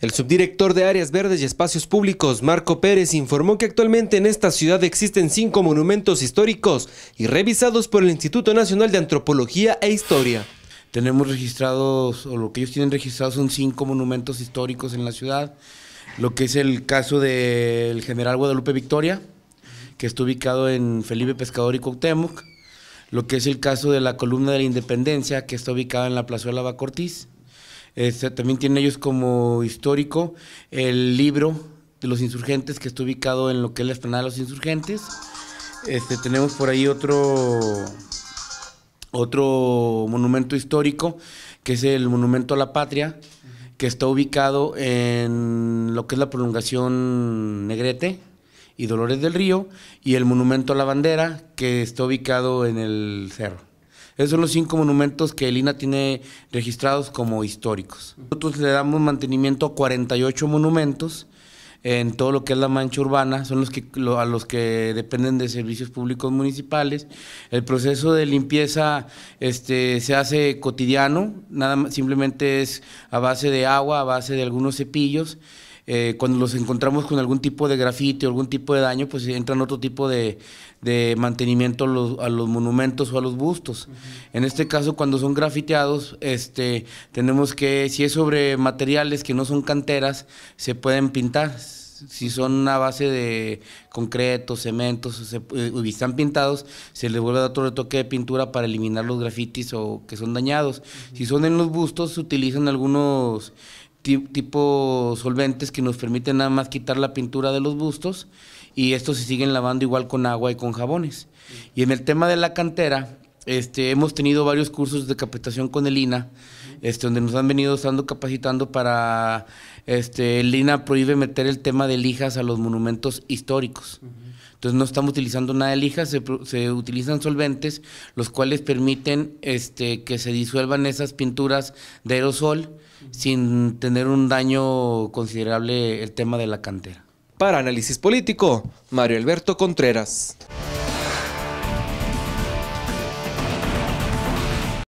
El subdirector de Áreas Verdes y Espacios Públicos, Marco Pérez, informó que actualmente en esta ciudad existen cinco monumentos históricos y revisados por el Instituto Nacional de Antropología e Historia. Tenemos registrados, o lo que ellos tienen registrados son cinco monumentos históricos en la ciudad, lo que es el caso del general Guadalupe Victoria, que está ubicado en Felipe Pescador y Cuauhtémoc, lo que es el caso de la columna de la independencia, que está ubicada en la plazuela Bacortiz, este, también tienen ellos como histórico el libro de los insurgentes que está ubicado en lo que es la esplanada de los insurgentes. Este, tenemos por ahí otro, otro monumento histórico que es el Monumento a la Patria, que está ubicado en lo que es la prolongación Negrete y Dolores del Río, y el Monumento a la Bandera, que está ubicado en el cerro. Esos son los cinco monumentos que el INA tiene registrados como históricos. Nosotros le damos mantenimiento a 48 monumentos en todo lo que es la mancha urbana, son los que a los que dependen de servicios públicos municipales. El proceso de limpieza este, se hace cotidiano, nada simplemente es a base de agua, a base de algunos cepillos. Eh, cuando los encontramos con algún tipo de grafite o algún tipo de daño, pues entran otro tipo de, mantenimiento a los, monumentos o a los bustos. En este caso, cuando son grafiteados, este, tenemos que, si es sobre materiales que no son canteras, se pueden pintar. Si son una base de concreto, cementos, eh, y están pintados, se les vuelve a dar otro retoque de pintura para eliminar los grafitis o que son dañados. Si son en los bustos, se utilizan algunos tipo solventes que nos permiten nada más quitar la pintura de los bustos y estos se siguen lavando igual con agua y con jabones. Mm. Y en el tema de la cantera, este, hemos tenido varios cursos de capacitación con el INA, mm. este, donde nos han venido estando capacitando para, este, el INA prohíbe meter el tema de lijas a los monumentos históricos. Entonces no estamos utilizando nada de lija, se, utilizan solventes, los cuales permiten este, que se disuelvan esas pinturas de aerosol sin tener un daño considerable el tema de la cantera. Para Análisis Político, Mario Alberto Contreras.